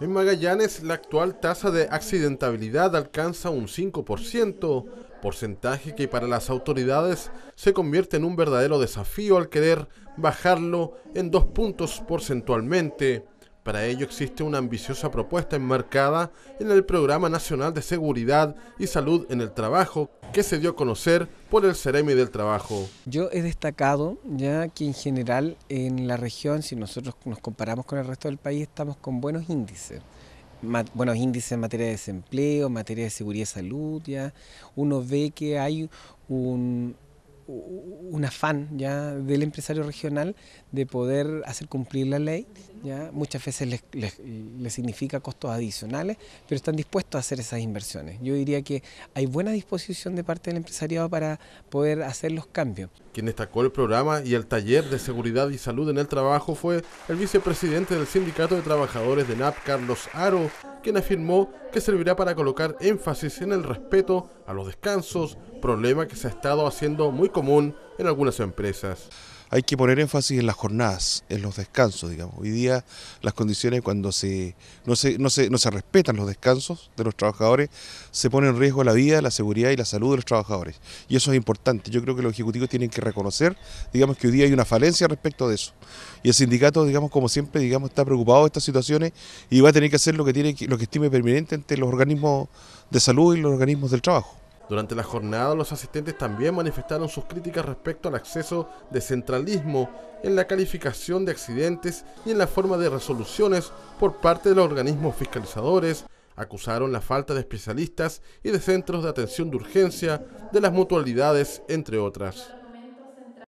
En Magallanes, la actual tasa de accidentabilidad alcanza un 5%, porcentaje que para las autoridades se convierte en un verdadero desafío al querer bajarlo en dos puntos porcentualmente. Para ello existe una ambiciosa propuesta enmarcada en el Programa Nacional de Seguridad y Salud en el Trabajo que se dio a conocer por el Ceremi del Trabajo. Yo he destacado ya que en general en la región, si nosotros nos comparamos con el resto del país, estamos con buenos índices. buenos índices en materia de desempleo, en materia de seguridad y salud, ya uno ve que hay un, un afán ya del empresario regional de poder hacer cumplir la ley muchas veces les, les, les, significa costos adicionales, pero están dispuestos a hacer esas inversiones. Yo diría que hay buena disposición de parte del empresariado para poder hacer los cambios. Quien destacó el programa y el taller de seguridad y salud en el trabajo fue el vicepresidente del Sindicato de Trabajadores de NAP, Carlos Aro, quien afirmó que servirá para colocar énfasis en el respeto a los descansos, problema que se ha estado haciendo muy común en algunas empresas. Hay que poner énfasis en las jornadas, en los descansos, digamos. Hoy día las condiciones cuando se no se, no se, respetan los descansos de los trabajadores, se pone en riesgo la vida, la seguridad y la salud de los trabajadores. Y eso es importante. Yo creo que los ejecutivos tienen que reconocer, digamos, que hoy día hay una falencia respecto de eso. Y el sindicato, digamos, como siempre, digamos, está preocupado de estas situaciones y va a tener que hacer lo que tiene lo que estime permanente entre los organismos de salud y los organismos del trabajo. Durante la jornada, los asistentes también manifestaron sus críticas respecto al acceso de centralismo en la calificación de accidentes y en la forma de resoluciones por parte de los organismos fiscalizadores. Acusaron la falta de especialistas y de centros de atención de urgencia de las mutualidades, entre otras.